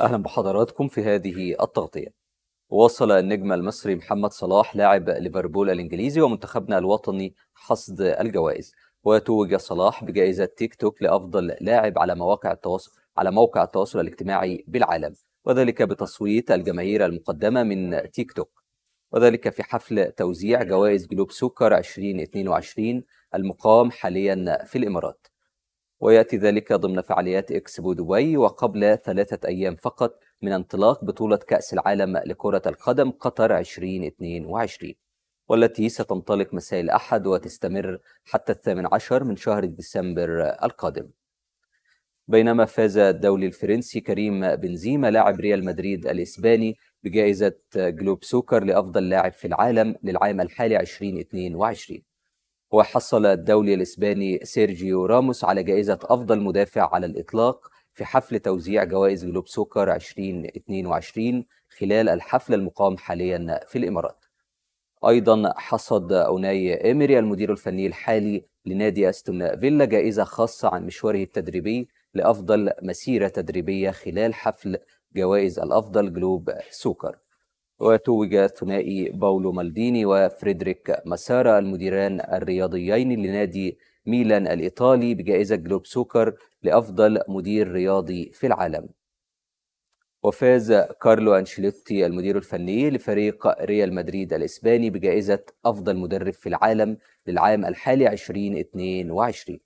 أهلا بحضراتكم في هذه التغطية وصل النجم المصري محمد صلاح لاعب ليفربول الإنجليزي ومنتخبنا الوطني حصد الجوائز وتوج صلاح بجائزة تيك توك لأفضل لاعب على مواقع التواصل على موقع التواصل الاجتماعي بالعالم وذلك بتصويت الجماهير المقدمة من تيك توك وذلك في حفل توزيع جوائز جلوب سكر 2022 المقام حاليا في الإمارات ويأتي ذلك ضمن فعاليات إكسبو دبي وقبل ثلاثة أيام فقط من انطلاق بطولة كأس العالم لكرة القدم قطر 2022 والتي ستنطلق مساء الأحد وتستمر حتى الثامن عشر من شهر ديسمبر القادم بينما فاز الدولي الفرنسي كريم بنزيما لاعب ريال مدريد الإسباني بجائزة جلوب سوكر لأفضل لاعب في العالم للعام الحالي 2022 وحصل الدولي الإسباني سيرجيو راموس على جائزة أفضل مدافع على الإطلاق في حفل توزيع جوائز جلوب سوكر 2022 خلال الحفل المقام حاليا في الإمارات أيضا حصد أوناي إيمري المدير الفني الحالي لنادي أستون فيلا جائزة خاصة عن مشواره التدريبي لأفضل مسيرة تدريبية خلال حفل جوائز الأفضل جلوب سوكر وتوج ثنائي باولو مالديني وفريدريك مسارا المديران الرياضيين لنادي ميلان الإيطالي بجائزة جلوب سوكر لأفضل مدير رياضي في العالم وفاز كارلو أنشيلوتي المدير الفني لفريق ريال مدريد الإسباني بجائزة أفضل مدرب في العالم للعام الحالي 2022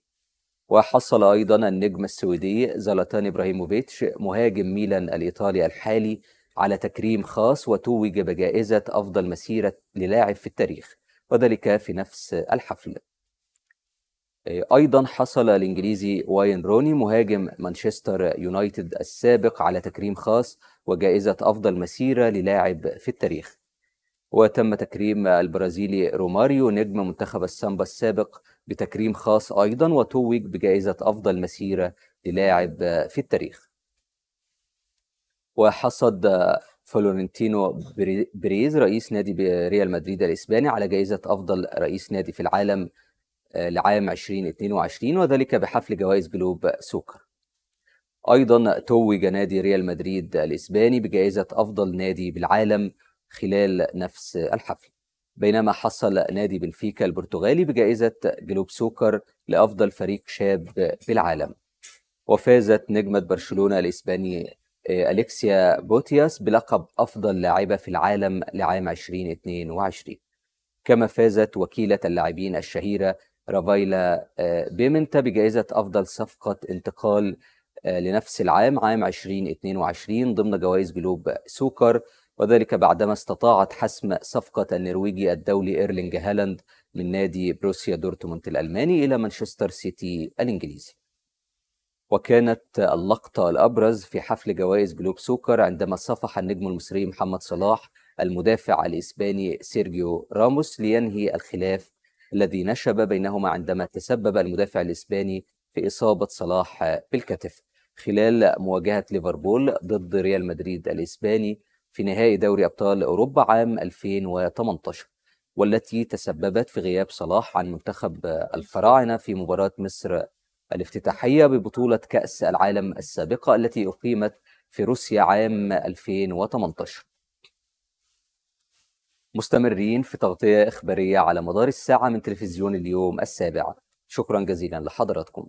وحصل أيضا النجم السويدي زلاتان إبراهيموفيتش مهاجم ميلان الإيطالي الحالي على تكريم خاص وتوج بجائزة أفضل مسيرة للاعب في التاريخ وذلك في نفس الحفل آه، أيضا حصل الإنجليزي واين روني مهاجم مانشستر يونايتد السابق على تكريم خاص وجائزة أفضل مسيرة للاعب في التاريخ وتم تكريم البرازيلي روماريو نجم منتخب السامبا السابق بتكريم خاص أيضا وتوج بجائزة أفضل مسيرة للاعب في التاريخ وحصد فلورنتينو بريز رئيس نادي ريال مدريد الإسباني على جائزة أفضل رئيس نادي في العالم آه، لعام 2022 وذلك بحفل جوائز جلوب سوكر أيضا توج نادي ريال مدريد الإسباني بجائزة أفضل نادي بالعالم خلال نفس الحفل بينما حصل نادي بنفيكا البرتغالي بجائزة جلوب سوكر لأفضل فريق شاب بالعالم وفازت نجمة برشلونة الإسباني آه، أليكسيا بوتياس بلقب أفضل لاعبة في العالم لعام 2022 كما فازت وكيلة اللاعبين الشهيرة رافايلا آه، بيمنتا بجائزة أفضل صفقة انتقال آه، لنفس العام عام 2022 ضمن جوائز جلوب سوكر وذلك بعدما استطاعت حسم صفقة النرويجي الدولي إيرلينج هالاند من نادي بروسيا دورتموند الألماني إلى مانشستر سيتي الإنجليزي وكانت اللقطة الأبرز في حفل جوائز جلوب سوكر عندما صفح النجم المصري محمد صلاح المدافع الإسباني سيرجيو راموس لينهي الخلاف الذي نشب بينهما عندما تسبب المدافع الإسباني في إصابة صلاح بالكتف خلال مواجهة ليفربول ضد ريال مدريد الإسباني في نهائي دوري أبطال أوروبا عام 2018 والتي تسببت في غياب صلاح عن منتخب الفراعنة في مباراة مصر الافتتاحية ببطولة كأس العالم السابقة التي أقيمت في روسيا عام 2018 مستمرين في تغطية إخبارية على مدار الساعة من تلفزيون اليوم السابع شكرا جزيلا لحضراتكم